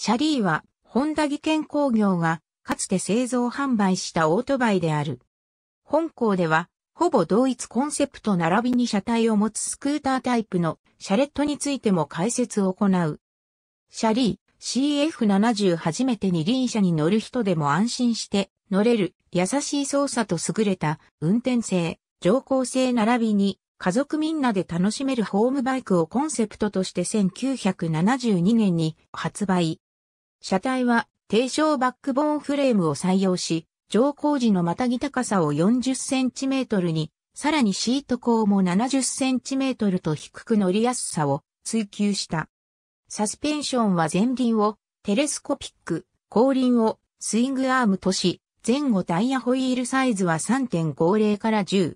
シャリーは、本田技研工業が、かつて製造販売したオートバイである。本校では、ほぼ同一コンセプト並びに車体を持つスクータータイプのシャレットについても解説を行う。シャリー CF70 初めてに輪車に乗る人でも安心して乗れる優しい操作と優れた運転性、乗降性並びに家族みんなで楽しめるホームバイクをコンセプトとして1972年に発売。車体は低床バックボーンフレームを採用し、乗降時のまたぎ高さを 40cm に、さらにシート高も 70cm と低く乗りやすさを追求した。サスペンションは前輪をテレスコピック、後輪をスイングアームとし、前後タイヤホイールサイズは3.50から10。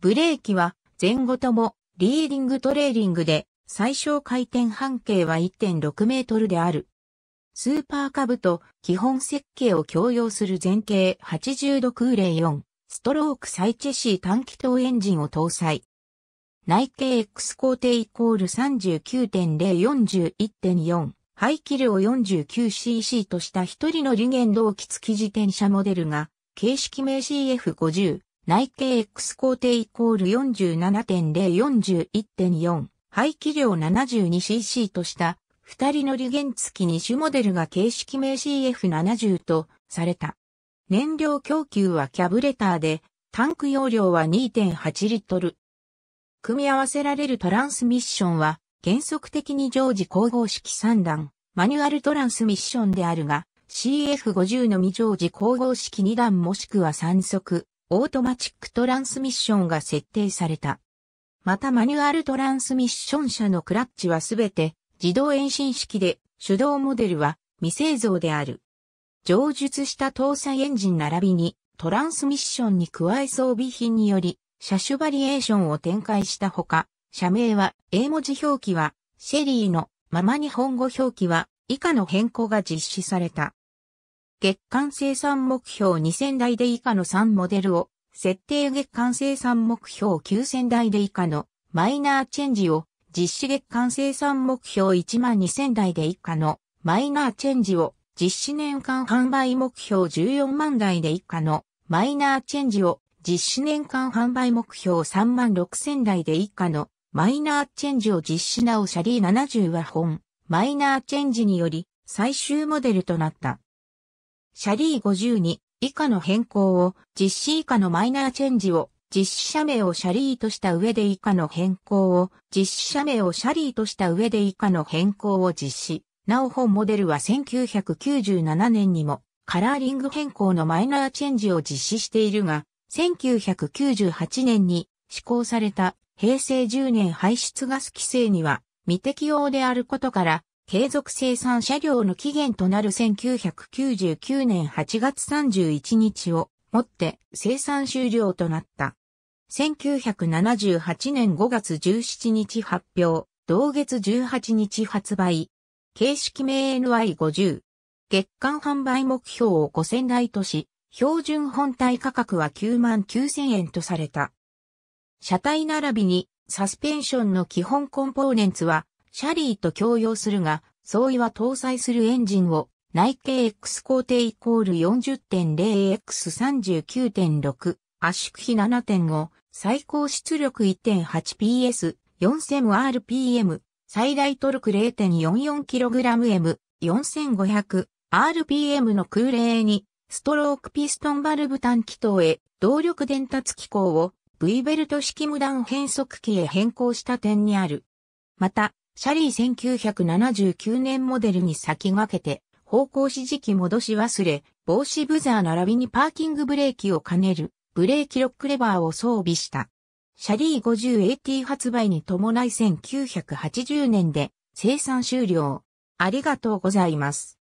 ブレーキは前後ともリーディングトレーリングで最小回転半径は1.6メートルである。スーパーカブと基本設計を共用する前傾80度空冷4ストロークサイチェシー短気筒エンジンを搭載。内径 X 工程イコール39.041.4排気量 49cc とした一人の利元同期付き自転車モデルが形式名 CF50 内径 X 工程イコール47.041.4排気量 72cc とした二人乗り原付き二種モデルが形式名 CF70 とされた。燃料供給はキャブレターで、タンク容量は2.8リットル。組み合わせられるトランスミッションは、原則的に常時光合式3段、マニュアルトランスミッションであるが、CF50 の未常時光合式2段もしくは3速、オートマチックトランスミッションが設定された。またマニュアルトランスミッション車のクラッチはすべて自動延伸式で手動モデルは未製造である。上述した搭載エンジン並びにトランスミッションに加え装備品により車種バリエーションを展開したほか、社名は英文字表記はシェリーのまま日本語表記は以下の変更が実施された。月間生産目標2000台で以下の3モデルを、設定月間生産目標9000台で以下のマイナーチェンジを実施月間生産目標1万2000台で以下のマイナーチェンジを実施年間販売目標14万台で以下のマイナーチェンジを実施年間販売目標3万6000台で以下のマイナーチェンジを実施なおシャリー70は本マイナーチェンジにより最終モデルとなった。シャリー5 2以下の変更を実施以下のマイナーチェンジを実施者名をシャリーとした上で以下の変更を、実施者名をシャリーとした上で以下の変更を実施。なお本モデルは1997年にもカラーリング変更のマイナーチェンジを実施しているが、1998年に施行された平成10年排出ガス規制には未適用であることから、継続生産車両の期限となる1999年8月31日をもって生産終了となった。1978年5月17日発表、同月18日発売。形式名 NY50。月間販売目標を5000台とし、標準本体価格は9万9000円とされた。車体並びにサスペンションの基本コンポーネンツはシャリーと共用するが、相違は搭載するエンジンを内径 X 工程イコール 40.0X39.6 圧縮比7.5最高出力 1.8PS、4000rpm、最大トルク 0.44kgm、4500rpm の空冷に、ストロークピストンバルブ短気筒へ、動力伝達機構を V ベルト式無断変速機へ変更した点にある。また、シャリー1979年モデルに先駆けて、方向指示器戻し忘れ、防止ブザー並びにパーキングブレーキを兼ねるブレーキロックレバーを装備した。シャリー 50AT 発売に伴い1980年で生産終了。ありがとうございます。